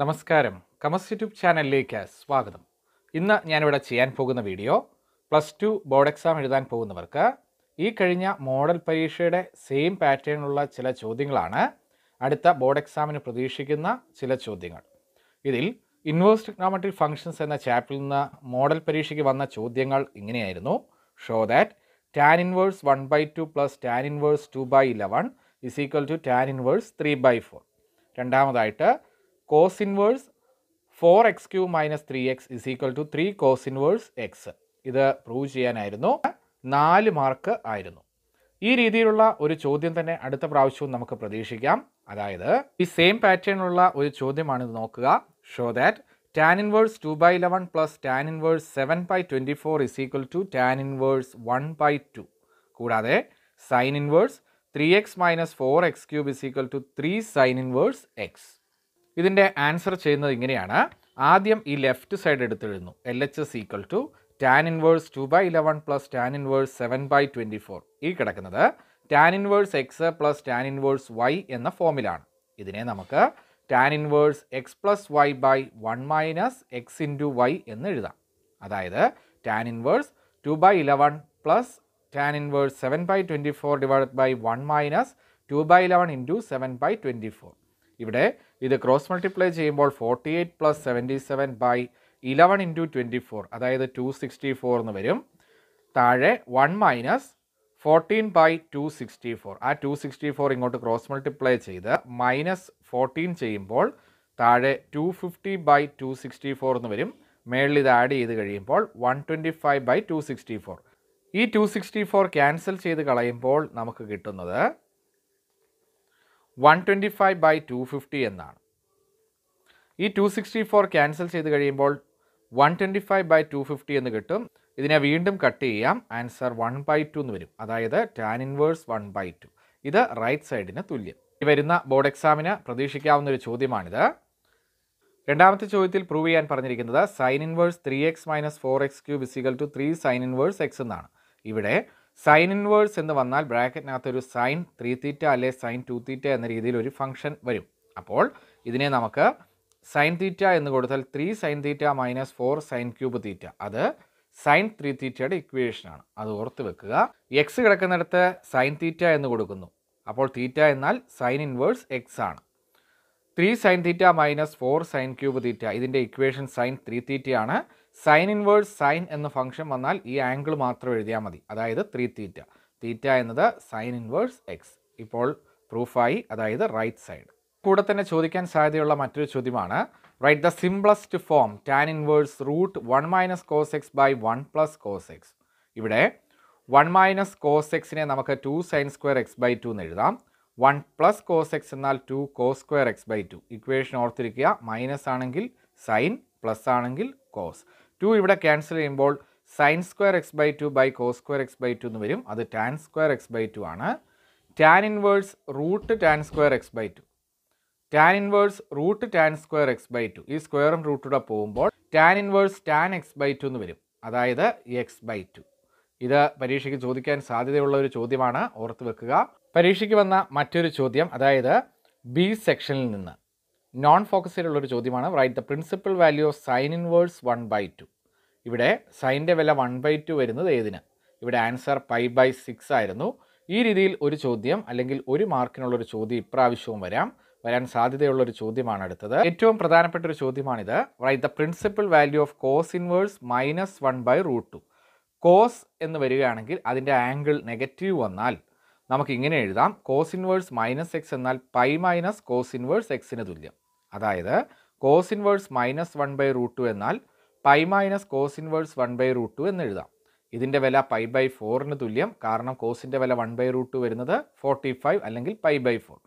നമസ്കാരം കമസ് യൂട്യൂബ് ചാനലിലേക്ക് സ്വാഗതം ഇന്ന് ഞാനിവിടെ ചെയ്യാൻ പോകുന്ന video plus two board exam എഴുതാൻ പോകുന്നവർക്ക് ഈ കഴിഞ്ഞ മോഡൽ പരീക്ഷയുടെ സെയിം പാറ്റേണുള്ള ചില ചോദ്യങ്ങളാണ് അടുത്ത ബോർഡ് എക്സാമിന് പ്രതീക്ഷിക്കുന്ന ചില ചോദ്യങ്ങൾ ഇതിൽ ഇൻവേഴ്സ് ടെക്നോമെട്രിക് ഫംഗ്ഷൻസ് എന്ന ചാപ്റ്ററിൽ നിന്ന് മോഡൽ പരീക്ഷയ്ക്ക് വന്ന ചോദ്യങ്ങൾ ഇങ്ങനെയായിരുന്നു show that tan inverse one by two plus tan inverse two by eleven is equal to tan inverse three by four രണ്ടാമതായിട്ട് cos inverse four x cube minus three x is equal to three cos inverse x ഇത് prove ചെയ്യാനായിരുന്നു നാല് mark ആയിരുന്നു ഈ രീതിയിലുള്ള ഒരു ചോദ്യം തന്നെ അടുത്ത പ്രാവശ്യവും നമുക്ക് പ്രതീക്ഷിക്കാം അതായത് ഈ സെയിം പാറ്റേണിലുള്ള ഒരു ചോദ്യമാണ് ഇത് നോക്കുക show that tan inverse two by eleven plus tan inverse seven by twenty four is equal to tan inverse one by two കൂടാതെ sine inverse three x minus four x cube is equal to three sine inverse x ഇതിൻ്റെ answer ചെയ്യുന്നത് ഇങ്ങനെയാണ് ആദ്യം ഈ left side എടുത്തെഴുതുന്നു L H S equal to tan inverse two by eleven plus tan inverse seven by twenty four ഈ കിടക്കുന്നത് tan inverse x plus tan inverse y എന്ന ഫോമിലാണ് ഇതിനെ നമുക്ക് tan inverse x plus y by one minus x into y എന്ന് എഴുതാം അതായത് tan inverse two by eleven plus tan inverse seven by twenty four divide by one minus two by eleven into seven by twenty four ഇവിടെ ഇത് cross multiply ചെയ്യുമ്പോൾ forty eight plus seventy seven by eleven into twenty four അതായത് two sixty four എന്ന് വരും താഴെ one minus fourteen by two sixty four ആ two sixty four ഇങ്ങോട്ട് cross multiply ചെയ്ത് മൈനസ് ഫോർട്ടീൻ ചെയ്യുമ്പോൾ താഴെ two fifty by two sixty four എന്ന് വരും മേളിൽ ഇത് ആഡ് ചെയ്ത് കഴിയുമ്പോൾ one twenty five by two sixty four ഈ ടു സിക്സ്റ്റി ഫോർ ക്യാൻസൽ ചെയ്ത് കളയുമ്പോൾ നമുക്ക് കിട്ടുന്നത് one twenty five by two fifty എന്നാണ് ഈ ടു സിക്സ്റ്റി ഫോർ ക്യാൻസൽ ചെയ്ത് കഴിയുമ്പോൾ one twenty five by two fifty എന്ന് കിട്ടും ഇതിനെ വീണ്ടും കട്ട് ചെയ്യാം ആൻസർ വൺ ബൈ ടു എന്ന് വരും അതായത് tan inverse one by two ഇത് റൈറ്റ് സൈഡിന് തുല്യം ഈ വരുന്ന ബോർഡ് എക്സാമിന് പ്രതീക്ഷിക്കാവുന്ന ഒരു ചോദ്യമാണിത് രണ്ടാമത്തെ ചോദ്യത്തിൽ പ്രൂവ് ചെയ്യാൻ പറഞ്ഞിരിക്കുന്നത് sine inverse three x minus four x cube is equal to three sine inverse x എന്നാണ് ഇവിടെ സൈൻ ഇൻവേഴ്സ് എന്ന് വന്നാൽ ബ്രാക്കറ്റിനകത്ത് ഒരു സൈൻ ത്രീ തീറ്റ അല്ലെ സൈൻ ടു തീറ്റ എന്ന രീതിയിൽ ഒരു ഫംഗ്ഷൻ വരും അപ്പോൾ ഇതിനെ നമുക്ക് സൈൻ തീറ്റ എന്ന് കൊടുത്താൽ three sine theta minus four sine cube theta അത് സൈൻ ത്രീ തീറ്റയുടെ ഇക്വേഷനാണ് അത് ഓർത്ത് വെക്കുക എക്സ് കിടക്കുന്നിടത്ത് സൈൻ തീറ്റ എന്ന് കൊടുക്കുന്നു അപ്പോൾ തീറ്റ എന്നാൽ സൈൻ ഇൻവേഴ്സ് എക്സ് ആണ് three sine theta minus four sine cube theta ഇതിൻ്റെ ഇക്വേഷൻ സൈൻ ത്രീ തീറ്റയാണ് സൈൻ ഇൻവേഴ്സ് സൈൻ എന്ന ഫംഗ്ഷൻ വന്നാൽ ഈ ആംഗിൾ മാത്രം എഴുതിയാൽ മതി അതായത് ത്രീ തീറ്റ തീറ്റ എന്നത് സൈൻ ഇൻവേഴ്സ് എക്സ് ഇപ്പോൾ പ്രൂഫായി അതായത് റൈറ്റ് സൈഡ് കൂടെ തന്നെ ചോദിക്കാൻ സാധ്യതയുള്ള മറ്റൊരു ചോദ്യമാണ് write the simplest form tan inverse root one minus cos x by one plus cos x ഇവിടെ വൺ മൈനസ് കോസ് എക്സിനെ നമുക്ക് two sine square x by two എന്ന് എഴുതാം വൺ പ്ലസ് കോസ് എക്സ് എന്നാൽ two cos square x by two equation ഓർത്തിരിക്കുക minus ആണെങ്കിൽ sine plus ആണെങ്കിൽ cos two ഇവിടെ ക്യാൻസൽ ചെയ്യുമ്പോൾ sine square x by two by cos square x by two എന്ന് വരും അത് tan square x by two ആണ് tan inverse root tan square x by two tan inverse root tan square x by two ഈ സ്ക്വയറും റൂട്ടൂടെ പോകുമ്പോൾ tan inverse tan x by two എന്ന് വരും അതായത് എക്സ് ബൈ ടു ഇത് പരീക്ഷയ്ക്ക് ചോദിക്കാൻ സാധ്യതയുള്ള ഒരു ചോദ്യമാണ് ഓർത്ത് വെക്കുക പരീക്ഷയ്ക്ക് വന്ന മറ്റൊരു ചോദ്യം അതായത് ബി സെക്ഷനിൽ നിന്ന് നോൺ ഫോക്കസിലുള്ളൊരു ചോദ്യമാണ് write the principal value of sine inverse one by two ഇവിടെ സൈൻ്റെ വില വൺ ബൈ ടു വരുന്നത് ഏതിന് ഇവിടെ ആൻസർ പൈ ബൈ സിക്സ് ആയിരുന്നു ഈ രീതിയിൽ ഒരു ചോദ്യം അല്ലെങ്കിൽ ഒരു മാർക്കിനുള്ളൊരു ചോദ്യം ഇപ്രാവശ്യവും വരാം വരാൻ സാധ്യതയുള്ളൊരു ചോദ്യമാണ് അടുത്തത് ഏറ്റവും പ്രധാനപ്പെട്ട ഒരു ചോദ്യമാണിത് write the principal value of cos inverse minus one by root two cos എന്ന് വരികയാണെങ്കിൽ അതിൻ്റെ ആംഗിൾ നെഗറ്റീവ് വന്നാൽ നമുക്ക് ഇങ്ങനെ എഴുതാം കോസ് ഇൻവേഴ്സ് മൈനസ് എക്സ് എന്നാൽ പൈ മൈനസ് കോസ് ഇൻവേഴ്സ് എക്സിന് തുല്യം അതായത് cos inverse minus one by root two എന്നാൽ pi minus cos inverse one by root two എന്ന് എഴുതാം ഇതിൻ്റെ വില പൈ ബൈ ഫോറിന് തുല്യം കാരണം കോസിൻ്റെ വില വൺ ബൈ റൂട്ട് ടു വരുന്നത് ഫോർട്ടി ഫൈവ് അല്ലെങ്കിൽ pi by four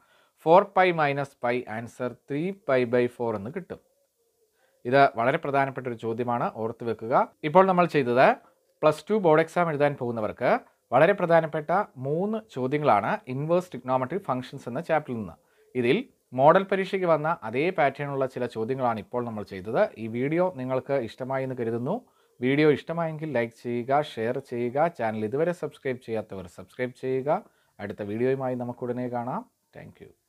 four pi minus pi answer three pi by four എന്ന് കിട്ടും ഇത് വളരെ പ്രധാനപ്പെട്ട ഒരു ചോദ്യമാണ് ഓർത്ത് വെക്കുക ഇപ്പോൾ നമ്മൾ ചെയ്തത് പ്ലസ് ടു ബോർഡ് എക്സാം എഴുതാൻ പോകുന്നവർക്ക് വളരെ പ്രധാനപ്പെട്ട മൂന്ന് ചോദ്യങ്ങളാണ് ഇൻവേഴ്സ് ടിക്നോമെട്രി ഫംഗ്ഷൻസ് എന്ന ചാപ്റ്ററിൽ നിന്ന് ഇതിൽ മോഡൽ പരീക്ഷയ്ക്ക് വന്ന അതേ പാറ്റേണുള്ള ചില ചോദ്യങ്ങളാണ് ഇപ്പോൾ നമ്മൾ ചെയ്തത് ഈ വീഡിയോ നിങ്ങൾക്ക് ഇഷ്ടമായി എന്ന് കരുതുന്നു വീഡിയോ ഇഷ്ടമായെങ്കിൽ ലൈക്ക് ചെയ്യുക ഷെയർ ചെയ്യുക ചാനൽ ഇതുവരെ സബ്സ്ക്രൈബ് ചെയ്യാത്തവർ സബ്സ്ക്രൈബ് ചെയ്യുക അടുത്ത വീഡിയോയുമായി നമുക്ക് ഉടനെ കാണാം താങ്ക്